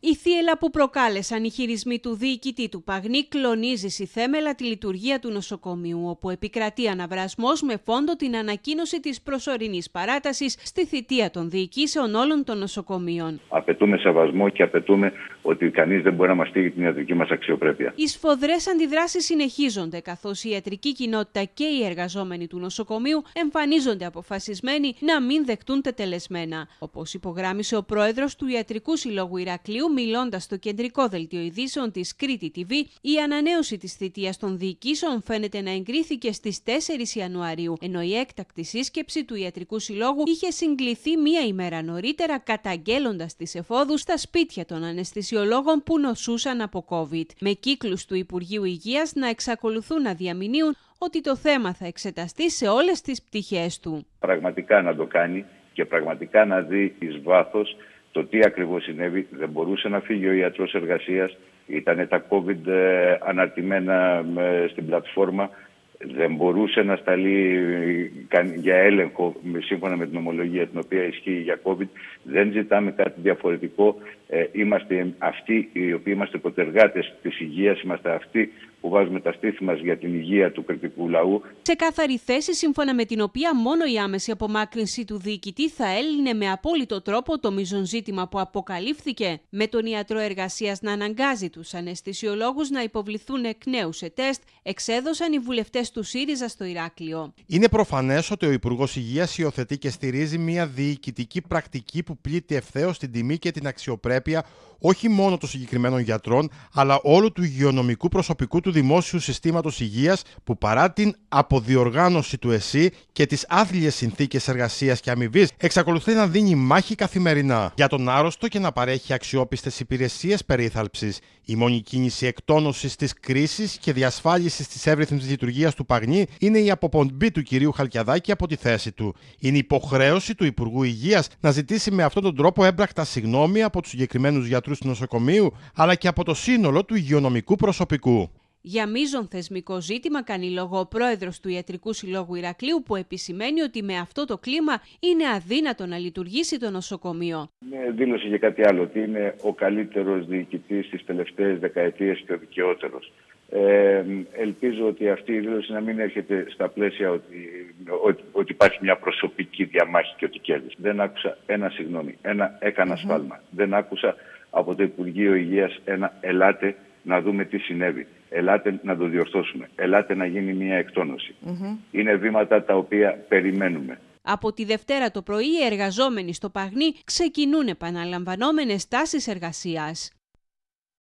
Η θύελα που προκάλεσαν οι χειρισμοί του διοικητή του Παγνή κλονίζει στη θέμελα τη λειτουργία του νοσοκομείου, όπου επικρατεί αναβρασμός με φόντο την ανακοίνωση της προσωρινής παράτασης στη θητεία των διοικήσεων όλων των νοσοκομείων. Απαιτούμε σεβασμό και απαιτούμε ότι κανείς δεν μπορεί να μας στείλει την ιατρική μας αξιοπρέπεια. Οι σφοδρές αντιδράσεις συνεχίζονται, καθώς η ιατρική κοινότητα και οι εργαζόμενοι του νοσοκομείου εμφανίζονται αποφασισμένοι να μην δεχτούν τετελεσμένα. Όπως υπογράμισε ο πρόεδρος του Ιατρικού Συλλόγου Ηρακλείου, Μιλώντας μιλώντας στο κεντρικό δελτίο ειδήσεων της Κρήτη TV, η ανανέωση της θητείας των διοικήσεων φαίνεται να εγκρίθηκε στις 4 Ιανουαρίου, ενώ η έκτακτη σύσκεψη του Ιατρικού Συλλόγου είχε συγκληθεί μία ημέρα νωρίτερα καταγγέλλοντας τις εφόδους στα σπίτια των αναισθησιολόγων που νοσούσαν από COVID, με κύκλους του Υπουργείου Υγείας να εξακολουθούν να διαμηνύουν ότι το θέμα θα εξεταστεί σε όλες τις πτυχές του. Πραγματικά να το κάνει και πραγματικά να δει εις βάθος το τι ακριβώς συνέβη, δεν μπορούσε να φύγει ο ιατρός εργασίας. ήταν τα COVID ε, αναρτημένα ε, στην πλατφόρμα, δεν μπορούσε να σταλεί ε, για έλεγχο σύμφωνα με την ομολογία την οποία ισχύει για COVID. Δεν ζητάμε κάτι διαφορετικό. Είμαστε αυτοί οι οποίοι είμαστε υποτεργάτες της υγείας, είμαστε αυτοί που βάζουμε τα στήθη μας για την υγεία του κριτικού λαού. Σε κάθαρη θέση, σύμφωνα με την οποία μόνο η άμεση απομάκρυνση του διοικητή θα έλυνε με απόλυτο τρόπο το μείζον ζήτημα που αποκαλύφθηκε, με τον ιατρό εργασίας να αναγκάζει τους αναισθησιολόγους να υποβληθούν εκ νέους σε τεστ, εξέδωσαν οι βουλευτές του ΣΥΡΙΖΑ στο Ηράκλειο. Είναι προφανές ότι ο Υπουργός Υγείας υιοθετεί και στηρίζει μια διοικητική πρακτική που πλήττει ευθέως την τιμή και την αξιοπρέπεια όχι μόνο των συγκεκριμένων γιατρών, αλλά όλου του υγειονομικού προσωπικού του του δημόσιου συστήματος υγείας που παρά την αποδιοργάνωση του ΕΣΥ και τις άθλιες συνθήκες εργασίας και αμοιβής εξακολουθεί να δίνει μάχη καθημερινά για τον άρρωστο και να παρέχει αξιόπιστες υπηρεσίες περίθαλψης. Η μόνη κίνηση εκτόνωσης της κρίσης και διασφάλισης της εύρυθμης λειτουργίας του Παγνή είναι η αποπομπή του κυρίου Χαλκιαδάκη από τη θέση του. Είναι υποχρέωση του Υπουργού Υγείας να ζητήσει με αυτόν τον τρόπο έμπρακτα συγνώμη από τους συγκεκριμένους γιατρούς του νοσοκομείου αλλά και από το σύνολο του υγειονομικού προσωπικού. Για μείζον θεσμικό ζήτημα κάνει λόγο ο πρόεδρος του Ιατρικού Συλλόγου Ηρακλείου, που επισημαίνει ότι με αυτό το κλίμα είναι αδύνατο να λειτουργήσει το νοσοκομείο. Ναι, δήλωσε για κάτι άλλο, ότι είναι ο καλύτερος διοικητής τι τελευταίες δεκαετίες και ο δικαιότερος. Ε, ελπίζω ότι αυτή η δήλωση να μην έρχεται στα πλαίσια ότι, ότι, ότι υπάρχει μια προσωπική διαμάχη και ότι κέρδισε. Δεν άκουσα ένα συγγνώμη, ένα έκανα σφάλμα. Δεν άκουσα από το Υπουργείο Υγείας ένα ελάτε να δούμε τι συνέβη. Ελάτε να το διορθώσουμε. Ελάτε να γίνει μια εκτόνωση. Είναι βήματα τα οποία περιμένουμε. Από τη Δευτέρα το πρωί οι εργαζόμενοι στο Παγνί ξεκινούν επαναλαμβανόμενες τάσεις εργασίας.